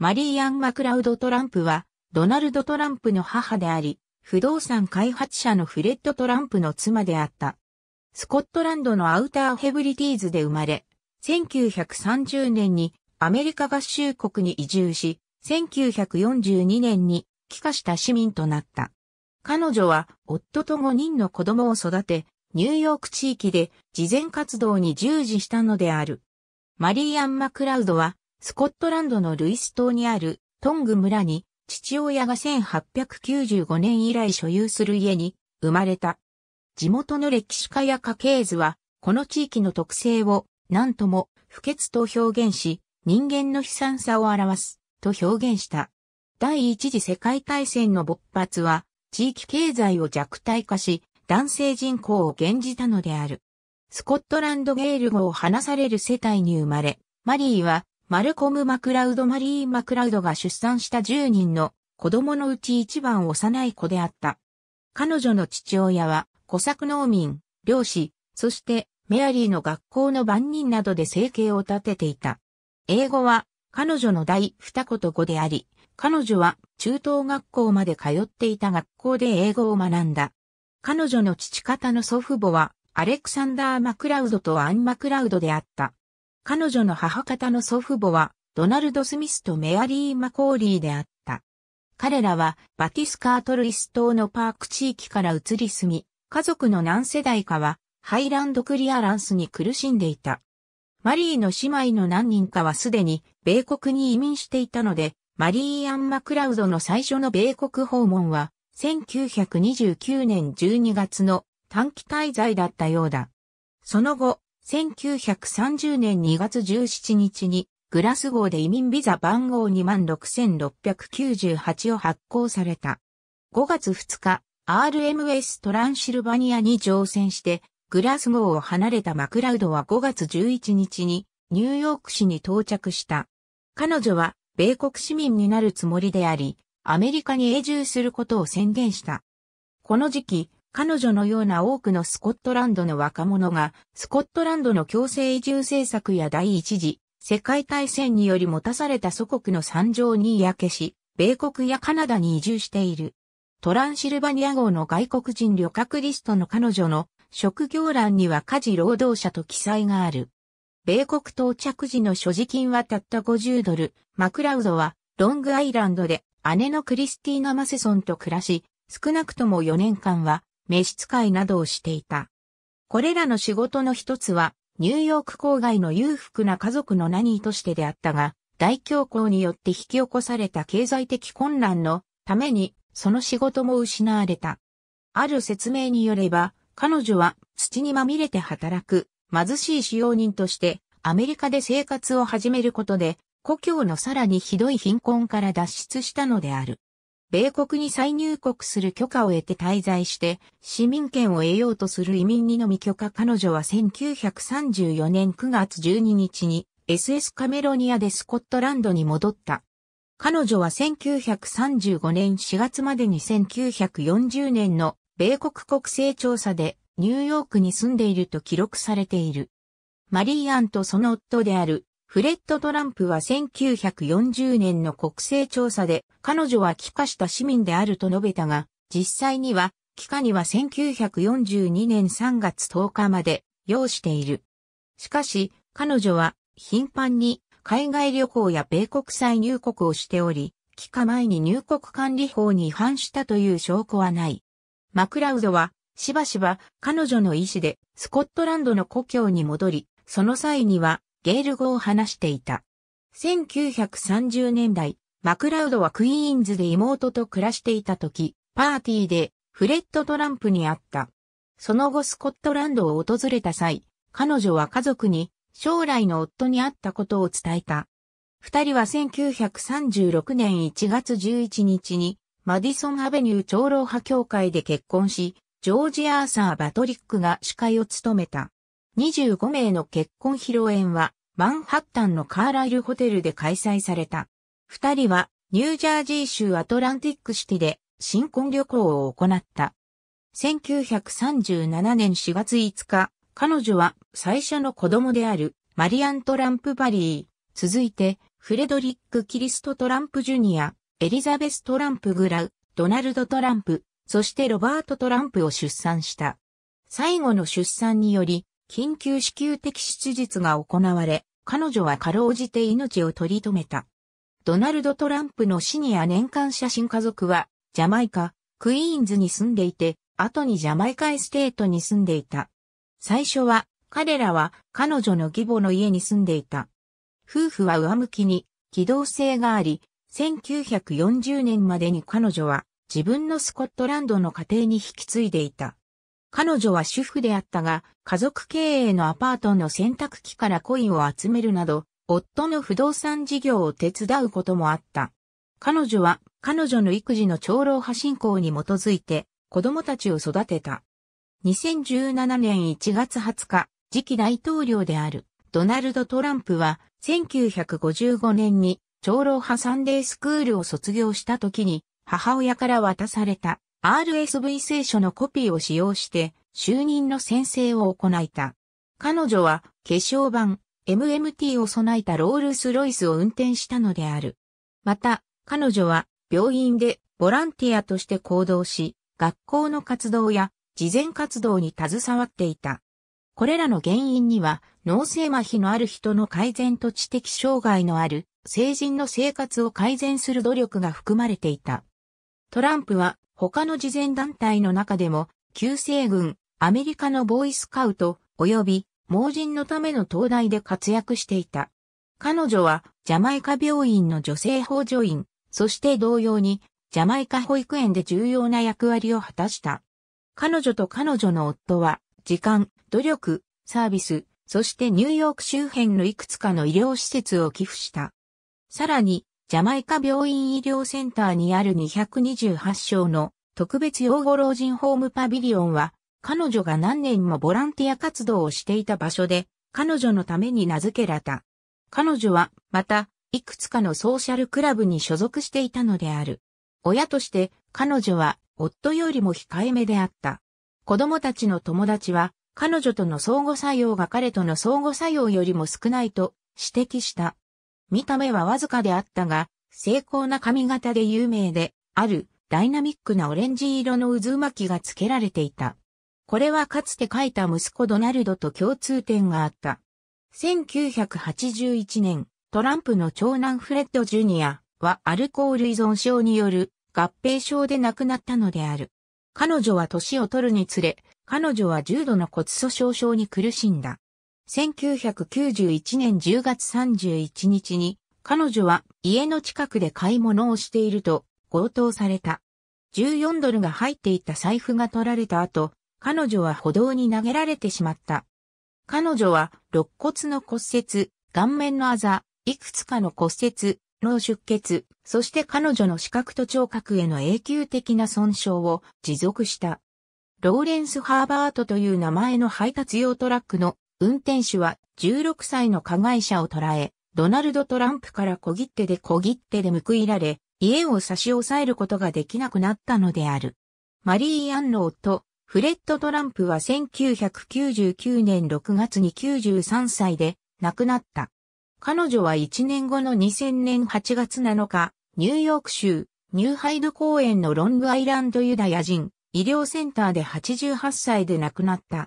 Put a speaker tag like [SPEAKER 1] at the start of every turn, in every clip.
[SPEAKER 1] マリーアン・マクラウド・トランプは、ドナルド・トランプの母であり、不動産開発者のフレッド・トランプの妻であった。スコットランドのアウターヘブリティーズで生まれ、1930年にアメリカ合衆国に移住し、1942年に帰化した市民となった。彼女は夫と5人の子供を育て、ニューヨーク地域で慈善活動に従事したのである。マリーアン・マクラウドはスコットランドのルイス島にあるトング村に父親が1895年以来所有する家に生まれた。地元の歴史家や家系図はこの地域の特性を何とも不潔と表現し人間の悲惨さを表すと表現した。第一次世界大戦の勃発は地域経済を弱体化し男性人口を減じたのである。スコットランドゲール語を話される世帯に生まれ、マリーはマルコム・マクラウド・マリーン・マクラウドが出産した10人の子供のうち一番幼い子であった。彼女の父親は、小作農民、漁師、そしてメアリーの学校の番人などで生計を立てていた。英語は彼女の第二言語であり、彼女は中等学校まで通っていた学校で英語を学んだ。彼女の父方の祖父母はアレクサンダー・マクラウドとアン・マクラウドであった。彼女の母方の祖父母は、ドナルド・スミスとメアリー・マコーリーであった。彼らは、バティスカートルイス島のパーク地域から移り住み、家族の何世代かは、ハイランドクリアランスに苦しんでいた。マリーの姉妹の何人かはすでに、米国に移民していたので、マリー・アン・マクラウドの最初の米国訪問は、1929年12月の短期滞在だったようだ。その後、1930年2月17日にグラス号で移民ビザ番号26698を発行された。5月2日、RMS トランシルバニアに乗船して、グラス号を離れたマクラウドは5月11日にニューヨーク市に到着した。彼女は米国市民になるつもりであり、アメリカに永住することを宣言した。この時期、彼女のような多くのスコットランドの若者が、スコットランドの強制移住政策や第一次、世界大戦により持たされた祖国の惨状に嫌気し、米国やカナダに移住している。トランシルバニア号の外国人旅客リストの彼女の職業欄には家事労働者と記載がある。米国到着時の所持金はたった50ドル。マクラウドはロングアイランドで姉のクリスティーナ・マセソンと暮らし、少なくとも4年間は召使いなどをしていた。これらの仕事の一つは、ニューヨーク郊外の裕福な家族の何としてであったが、大恐慌によって引き起こされた経済的混乱のために、その仕事も失われた。ある説明によれば、彼女は土にまみれて働く貧しい使用人としてアメリカで生活を始めることで故郷のさらにひどい貧困から脱出したのである。米国に再入国する許可を得て滞在して、市民権を得ようとする移民にのみ許可彼女は1934年9月12日に SS カメロニアでスコットランドに戻った。彼女は1935年4月までに1940年の米国国勢調査でニューヨークに住んでいると記録されている。マリーアンとその夫であるフレッド・トランプは1940年の国勢調査で彼女は帰化した市民であると述べたが、実際には帰化には1942年3月10日まで要している。しかし、彼女は頻繁に海外旅行や米国債入国をしており、帰化前に入国管理法に違反したという証拠はない。マクラウドはしばしば彼女の意思でスコットランドの故郷に戻り、その際にはゲール語を話していた。1930年代、マクラウドはクイーンズで妹と暮らしていた時、パーティーでフレッド・トランプに会った。その後スコットランドを訪れた際、彼女は家族に将来の夫に会ったことを伝えた。二人は1936年1月11日にマディソンアベニュー長老派協会で結婚し、ジョージ・アーサー・バトリックが司会を務めた。25名の結婚披露宴はマンハッタンのカーライルホテルで開催された。二人はニュージャージー州アトランティックシティで新婚旅行を行った。1937年4月5日、彼女は最初の子供であるマリアン・トランプ・バリー、続いてフレドリック・キリスト・トランプ・ジュニア、エリザベス・トランプ・グラウ、ドナルド・トランプ、そしてロバート・トランプを出産した。最後の出産により、緊急支給的出術が行われ、彼女はかろうじて命を取り留めた。ドナルド・トランプのシニア年間写真家族は、ジャマイカ、クイーンズに住んでいて、後にジャマイカエステートに住んでいた。最初は、彼らは彼女の義母の家に住んでいた。夫婦は上向きに、機動性があり、1940年までに彼女は自分のスコットランドの家庭に引き継いでいた。彼女は主婦であったが、家族経営のアパートの洗濯機からコインを集めるなど、夫の不動産事業を手伝うこともあった。彼女は彼女の育児の長老派信仰に基づいて子供たちを育てた。2017年1月20日、次期大統領であるドナルド・トランプは1955年に長老派サンデースクールを卒業した時に母親から渡された RSV 聖書のコピーを使用して、就任の宣誓を行いた。彼女は、化粧版、MMT を備えたロールスロイスを運転したのである。また、彼女は、病院でボランティアとして行動し、学校の活動や事前活動に携わっていた。これらの原因には、脳性麻痺のある人の改善と知的障害のある成人の生活を改善する努力が含まれていた。トランプは他の慈善団体の中でも、旧制軍、アメリカのボーイスカウト、及び、盲人のための東大で活躍していた。彼女は、ジャマイカ病院の女性補助員、そして同様に、ジャマイカ保育園で重要な役割を果たした。彼女と彼女の夫は、時間、努力、サービス、そしてニューヨーク周辺のいくつかの医療施設を寄付した。さらに、ジャマイカ病院医療センターにある228床の特別養護老人ホームパビリオンは、彼女が何年もボランティア活動をしていた場所で、彼女のために名付けられた。彼女は、また、いくつかのソーシャルクラブに所属していたのである。親として、彼女は、夫よりも控えめであった。子供たちの友達は、彼女との相互作用が彼との相互作用よりも少ないと指摘した。見た目はわずかであったが、精巧な髪型で有名で、あるダイナミックなオレンジ色の渦巻きが付けられていた。これはかつて書いた息子ドナルドと共通点があった。1981年、トランプの長男フレッド・ジュニアはアルコール依存症による合併症で亡くなったのである。彼女は年を取るにつれ、彼女は重度の骨粗鬆症に苦しんだ。1991年10月31日に、彼女は家の近くで買い物をしていると強盗された。14ドルが入っていた財布が取られた後、彼女は歩道に投げられてしまった。彼女は肋骨の骨折、顔面のあざ、いくつかの骨折、脳出血、そして彼女の視覚と聴覚への永久的な損傷を持続した。ローレンス・ハーバートという名前の配達用トラックの運転手は16歳の加害者を捕らえ、ドナルド・トランプから小切手で小切手で報いられ、家を差し押さえることができなくなったのである。マリー・アンの夫、フレッド・トランプは1999年6月に93歳で亡くなった。彼女は1年後の2000年8月7日、ニューヨーク州、ニューハイド公園のロングアイランドユダヤ人、医療センターで88歳で亡くなった。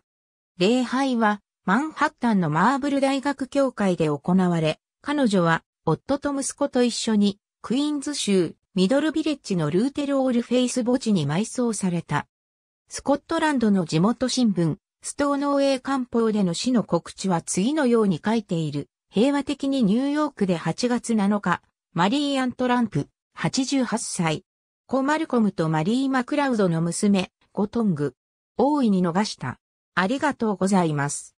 [SPEAKER 1] 礼拝は、マンハッタンのマーブル大学協会で行われ、彼女は夫と息子と一緒にクイーンズ州ミドルビレッジのルーテル・オールフェイス墓地に埋葬された。スコットランドの地元新聞、ストーノーエイ官報での死の告知は次のように書いている。平和的にニューヨークで8月7日、マリー・アントランプ、88歳。コ・マルコムとマリー・マクラウドの娘、ゴトング。大いに逃した。ありがとうございます。